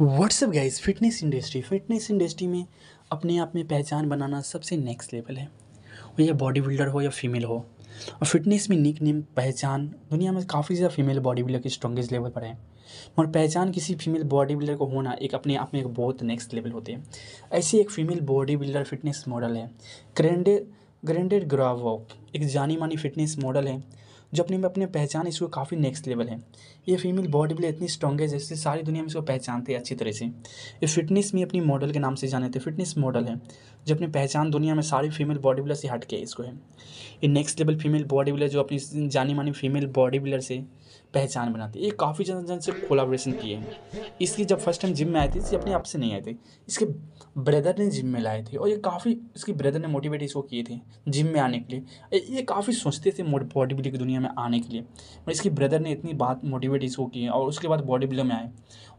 WhatsApp guys fitness industry fitness industry में अपने आप में पहचान बनाना सबसे नेक्स्ट लेवल है वो या बॉडी बिल्डर हो या फीमेल हो और फिटनेस में निक नेम पहचान दुनिया में काफ़ी ज़्यादा फीमेल बॉडी बिल्डर के स्ट्रॉगेस्ट लेवल पर है और पहचान किसी फीमेल बॉडी बिल्डर को होना एक अपने आप में एक बहुत नेक्स्ट लेवल होते हैं ऐसी एक female body builder fitness model है ग्रेंडेड ग्रेंडेड ग्रावॉक एक जानी मानी फिटनेस मॉडल है जो अपने में अपने पहचान इसको काफ़ी नेक्स्ट लेवल है ये फीमेल बॉडी बिल्डर इतनी स्ट्रॉग है जैसे सारी दुनिया में इसको पहचानते हैं अच्छी तरह से ये फिटनेस में अपनी मॉडल के नाम से जाने थे फिटनेस मॉडल है जो अपनी पहचान दुनिया में सारी फीमेल बॉडी बिल्डर से हट के इसको है ये next level female body builder जो अपनी जानी मानी फीमेल बॉडी बिल्डर से पहचान बनाती है ये काफ़ी जन जन से कोलाब्रेशन किए हैं इसकी जब फर्स्ट टाइम जिम में आई थी इसकी अपने आप से नहीं आई थी इसके ब्रदर ने जिम में लाए थे और ये काफ़ी इसके ब्रदर ने मोटिवेट इसको किए थे जिम में आने के लिए ये काफ़ी सोचते थे बॉडी बिल्डिंग की दुनिया में आने के लिए और इसके ब्रदर ने इतनी बात मोटिवेट इसको किए और उसके बाद बॉडी बिल्डर में आए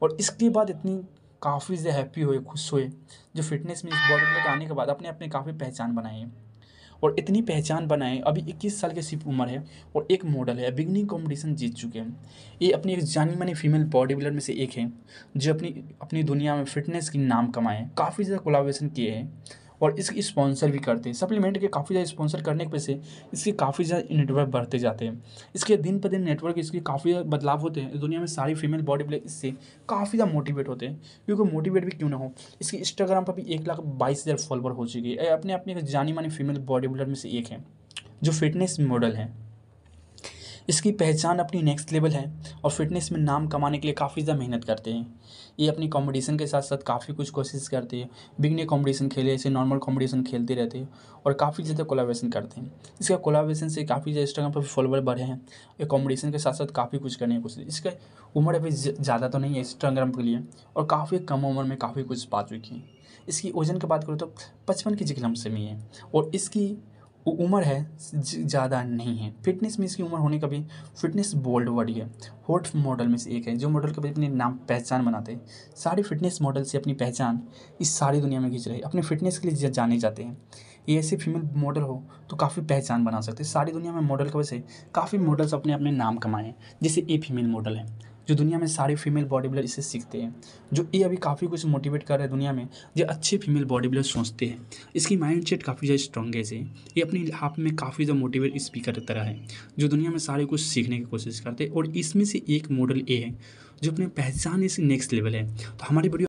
और इसके बाद इतनी काफ़ी ज़्यादा हैप्पी हुए खुश हुए जो फिटनेस में इस बॉडी बिल्डिंग आने के बाद अपने अपने काफ़ी पहचान बनाई है और इतनी पहचान बनाए अभी इक्कीस साल की सिर्फ उम्र है और एक मॉडल है बिगनिंग कॉम्पिटिशन जीत चुके हैं ये अपनी एक जानी मानी फीमेल बॉडी बिल्डर में से एक है जो अपनी अपनी दुनिया में फिटनेस की नाम कमाए काफ़ी ज़्यादा कोलाब्रेशन किए हैं और इसकी स्पॉन्सर भी करते हैं सप्लीमेंट के काफ़ी ज़्यादा स्पॉन्सर करने के पैसे इसके काफ़ी ज़्यादा नेटवर्क बढ़ते जाते हैं इसके दिन पर दिन नेटवर्क इसके काफ़ी बदलाव होते हैं दुनिया में सारी फीमेल बॉडी बिल्डर इससे काफ़ी ज़्यादा मोटिवेट होते हैं क्योंकि मोटिवेट भी क्यों ना हो इसके इंस्टाग्राम पर भी एक लाख बाईस हज़ार फॉलोअर हो चुकी है अपने अपने जानी मानी फीमेल बॉडी बिल्डर में से एक है जो फिटनेस मॉडल हैं इसकी पहचान अपनी नेक्स्ट लेवल है और फिटनेस में नाम कमाने के लिए काफ़ी ज़्यादा मेहनत करते हैं ये अपनी कॉम्पिटिशन के साथ साथ काफ़ी कुछ कोशिश करते हैं बिगने कॉम्पिटिशन खेले ऐसे नॉर्मल कॉम्पिटिशन खेलते रहते हैं और काफ़ी ज़्यादा कोलाब्रेशन करते हैं इसका कोलाब्रेशन से काफ़ी ज़्यादा इंस्टाग्राम पर फॉलोअर बढ़े हैं ये कॉम्पिटिशन के साथ साथ काफ़ी कुछ करने की कोशिश इसका उम्र अभी ज़्यादा तो नहीं है इंस्टाग्राम के लिए और काफ़ी कम उम्र में काफ़ी कुछ पा चुकी है इसकी वजन की बात करूँ तो पचपन के जी से में है और इसकी उम्र है ज़्यादा नहीं है फिटनेस में इसकी उम्र होने का भी फिटनेस बोल्ड वर्ड है हॉट मॉडल में से एक है जो मॉडल कभी अपने नाम पहचान बनाते हैं सारे फिटनेस मॉडल से अपनी पहचान इस सारी दुनिया में खींच रहे अपने फिटनेस के लिए जाने जाते हैं ये ऐसे फीमेल मॉडल हो तो काफ़ी पहचान बना सकते हैं सारी दुनिया में मॉडल की वजह से काफ़ी मॉडल्स अपने अपने नाम कमाए हैं जैसे ये फीमेल मॉडल है जो दुनिया में सारे फीमेल बॉडी बिल्डर इसे सीखते हैं जो ये अभी काफ़ी कुछ मोटिवेट कर रहे हैं दुनिया में जो अच्छे फीमेल बॉडी बिल्डर सोचते हैं इसकी माइंड सेट काफ़ी ज़्यादा स्ट्रॉन्ग है इसे ये अपने आप में काफ़ी ज़्यादा मोटिवेट स्पीकर तरह है जो दुनिया में सारे कुछ सीखने की कोशिश करते हैं और इसमें से एक मॉडल ए है जो अपने पहचान इस नेक्स्ट लेवल है तो हमारी बड़ी